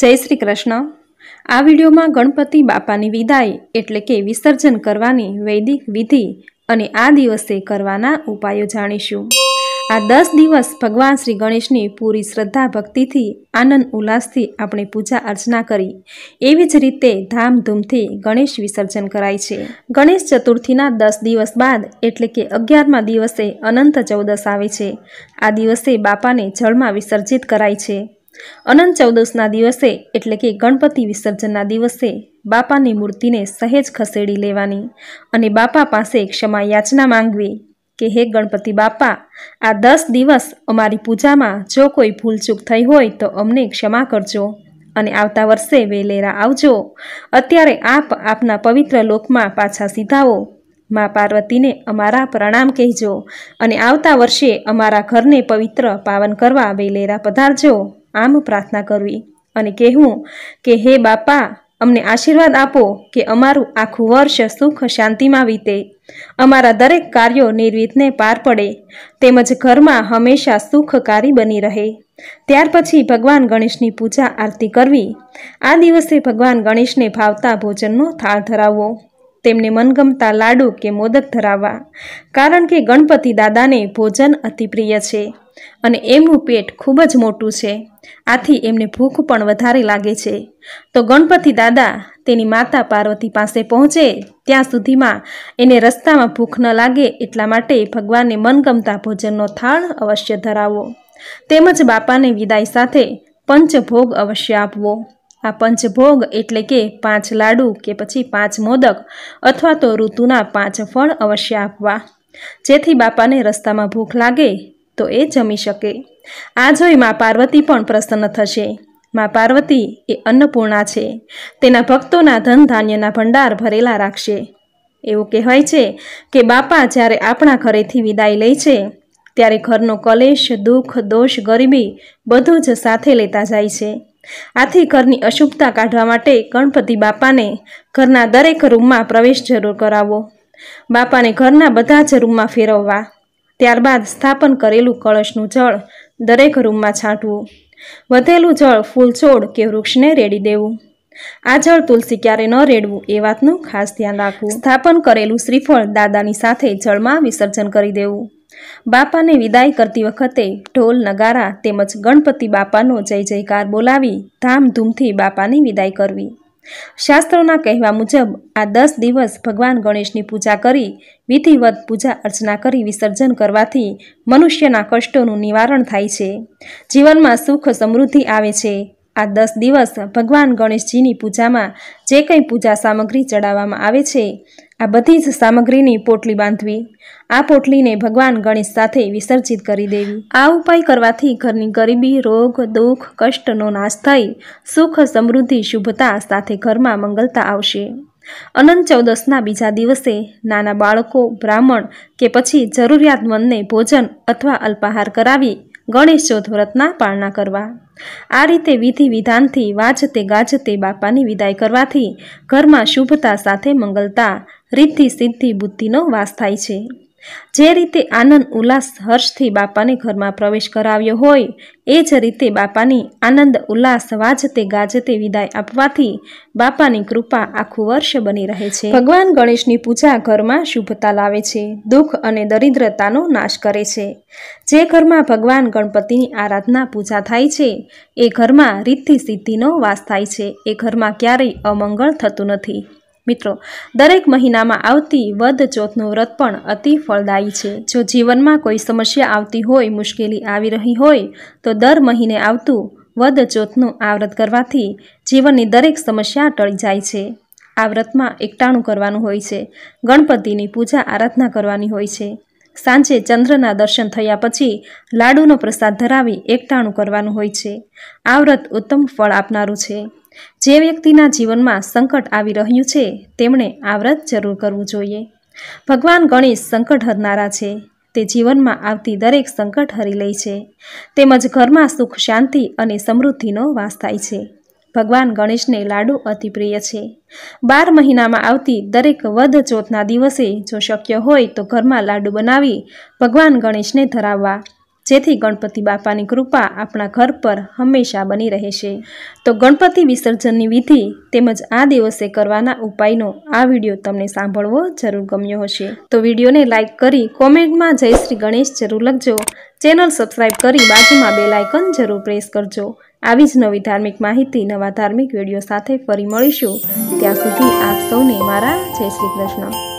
જય શ્રી કૃષ્ણ આ વિડીયોમાં ગણપતિ બાપાની વિદાય એટલે કે વિસર્જન કરવાની વૈદિક વિધિ અને આ દિવસે કરવાના ઉપાયો જાણીશું આ દસ દિવસ ભગવાન શ્રી ગણેશની પૂરી શ્રદ્ધા ભક્તિથી આનંદ ઉલ્લાસથી આપણે પૂજા અર્ચના કરી એવી જ રીતે ધામધૂમથી ગણેશ વિસર્જન કરાય છે ગણેશ ચતુર્થીના દસ દિવસ બાદ એટલે કે અગિયારમાં દિવસે અનંત ચૌદસ આવે છે આ દિવસે બાપાને જળમાં વિસર્જિત કરાય છે અનંત ચૌદસના દિવસે એટલે કે ગણપતિ વિસર્જનના દિવસે બાપાની મૂર્તિને સહેજ ખસેડી લેવાની અને બાપા પાસે ક્ષમા યાચના માંગવી કે હે ગણપતિ બાપા આ દસ દિવસ અમારી પૂજામાં જો કોઈ ભૂલચૂક થઈ હોય તો અમને ક્ષમા કરજો અને આવતા વર્ષે વેલેરા આવજો અત્યારે આપ આપના પવિત્ર લોકમાં પાછા સીધાઓ મા પાર્વતીને અમારા પ્રણામ કહેજો અને આવતા વર્ષે અમારા ઘરને પવિત્ર પાવન કરવા વેલેરા પધારજો આમ પ્રાર્થના કરવી અને કહેવું કે હે બાપા અમને આશીર્વાદ આપો કે અમારું આખું વર્ષ સુખ શાંતિમાં વીતે અમારા દરેક કાર્યો નિર્વિધને પાર પડે તેમજ ઘરમાં હંમેશા સુખકારી બની રહે ત્યાર પછી ભગવાન ગણેશની પૂજા આરતી કરવી આ દિવસે ભગવાન ગણેશને ભાવતા ભોજનનો થાળ ધરાવવો તેમને મનગમતા લાડુ કે મોદક ધરાવવા કારણ કે ગણપતિ દાદાને ભોજન અતિપ્રિય છે અને એમનું પેટ ખૂબ જ મોટું છે આથી એમને ભૂખ પણ વધારે લાગે છે તો ગણપતિ દાદા તેની માતા પાર્વતી પાસે પહોંચે ત્યાં સુધીમાં એને રસ્તામાં ભૂખ ન લાગે એટલા માટે ભગવાનને મનગમતા ભોજનનો થાળ અવશ્ય ધરાવો તેમજ બાપાને વિદાય સાથે પંચભોગ અવશ્ય આપવો આ પંચભોગ એટલે કે પાંચ લાડુ કે પછી પાંચ મોદક અથવા તો ઋતુના પાંચ ફળ અવશ્ય આપવા જેથી બાપાને રસ્તામાં ભૂખ લાગે તો એ જમી શકે આ જોઈ મા પાર્વતી પણ પ્રસન્ન થશે મા પાર્વતી એ અન્નપૂર્ણા છે તેના ભક્તોના ધન ધાન્યના ભંડાર ભરેલા રાખશે એવું કહેવાય છે કે બાપા જ્યારે આપણા ઘરેથી વિદાય લે છે ત્યારે ઘરનો કલેશ દુઃખ દોષ ગરીબી બધું જ સાથે લેતા જાય છે આથી ઘરની અશુભતા કાઢવા માટે ગણપતિ બાપાને ઘરના દરેક રૂમમાં પ્રવેશ જરૂર કરાવો બાપાને ઘરના બધા જ રૂમમાં ફેરવવા ત્યારબાદ સ્થાપન કરેલું કળશનું જળ દરેક રૂમમાં છાંટવું વધેલું જળ ફૂલછોડ કે વૃક્ષને રેડી દેવું આ જળ તુલસી ક્યારે ન રેડવું એ વાતનું ખાસ ધ્યાન રાખવું સ્થાપન કરેલું શ્રીફળ દાદાની સાથે જળમાં વિસર્જન કરી દેવું બાપાને વિદાય કરતી વખતે ઢોલ નગારા તેમજ ગણપતિ બાપાનો જય જયકાર બોલાવી ધામધૂમથી બાપાની વિદાય કરવી શાસ્ત્રોના કહેવા મુજબ આ દસ દિવસ ભગવાન ગણેશની પૂજા કરી વિધિવત પૂજા અર્ચના કરી વિસર્જન કરવાથી મનુષ્યના કષ્ટોનું નિવારણ થાય છે જીવનમાં સુખ સમૃદ્ધિ આવે છે આ દસ દિવસ ભગવાન ગણેશજીની પૂજામાં જે કંઈ પૂજા સામગ્રી ચડાવવામાં આવે છે આ બધી જ સામગ્રીની પોટલી બાંધવી આ પોટલીને ભગવાન ગણેશ સાથે વિસર્જિત કરી દેવી આ ઉપાય કરવાથી ઘરની ગરીબી રોગ દુઃખ કષ્ટનો નાશ થઈ સુખ સમૃદ્ધિ શુભતા સાથે ઘરમાં મંગલતા આવશે અનંત ચૌદસના બીજા દિવસે નાના બાળકો બ્રાહ્મણ કે પછી જરૂરિયાતમંદને ભોજન અથવા અલ્પાહાર કરાવી ગણેશ ચોથ વ્રતના પાળના કરવા આ રીતે વિધિ વિધાનથી વાજતે ગાજતે બાપાની વિદાય કરવાથી ઘરમાં શુભતા સાથે મંગલતા રિદ્ધિ સિદ્ધિ બુદ્ધિનો વાસ થાય છે જે રીતે આનંદ ઉલ્લાસ હર્ષથી બાપાને ઘરમાં પ્રવેશ કરાવ્યો હોય એ જ રીતે બાપાની આનંદ ઉલ્લાસ વાજતે ગાજતે વિદાય આપવાથી બાપાની કૃપા આખું વર્ષ બની રહે છે ભગવાન ગણેશની પૂજા ઘરમાં શુભતા લાવે છે દુઃખ અને દરિદ્રતાનો નાશ કરે છે જે ઘરમાં ભગવાન ગણપતિની આરાધના પૂજા થાય છે એ ઘરમાં રિદ્ધિ સિદ્ધિનો વાસ થાય છે એ ઘરમાં ક્યારેય અમંગળ થતું નથી મિત્રો દરેક મહિનામાં આવતી વધ ચોથનું વ્રત પણ અતિ ફળદાયી છે જો જીવનમાં કોઈ સમસ્યા આવતી હોય મુશ્કેલી આવી રહી હોય તો દર મહિને આવતું વધ ચોથનું આ વ્રત કરવાથી જીવનની દરેક સમસ્યા ટળી જાય છે આ વ્રતમાં એકટાણું કરવાનું હોય છે ગણપતિની પૂજા આરાધના કરવાની હોય છે સાંજે ચંદ્રના દર્શન થયા પછી લાડુનો પ્રસાદ ધરાવી એકટાણું કરવાનું હોય છે આ વ્રત ઉત્તમ ફળ આપનારું છે જે વ્યક્તિના જીવનમાં સંકટ આવી રહ્યું છે તેમણે આ વ્રત જરૂર કરવું જોઈએ ભગવાન ગણેશ સંકટ હરનારા છે તે જીવનમાં આવતી દરેક સંકટ હરી લે છે તેમજ ઘરમાં સુખ શાંતિ અને સમૃદ્ધિનો વાસ થાય છે ભગવાન ગણેશને લાડુ અતિ પ્રિય છે બાર મહિનામાં આવતી દરેક વધ ચોથના દિવસે જો શક્ય હોય તો ઘરમાં લાડુ બનાવી ભગવાન ગણેશને ધરાવવા જેથી ગણપતિ બાપાની કૃપા આપણા ઘર પર હંમેશા બની રહેશે તો ગણપતિ વિસર્જનની વિધિ તેમજ આ દિવસે કરવાના ઉપાયનો આ વિડીયો તમને સાંભળવો જરૂર ગમ્યો હશે તો વિડીયોને લાઇક કરી કોમેન્ટમાં જય શ્રી ગણેશ જરૂર લખજો ચેનલ સબસ્ક્રાઈબ કરી બાજુમાં બે લાઇકન જરૂર પ્રેસ કરજો આવી જ નવી ધાર્મિક માહિતી નવા ધાર્મિક વિડીયો સાથે ફરી મળીશું ત્યાં સુધી આપ સૌને મારા જય શ્રી કૃષ્ણ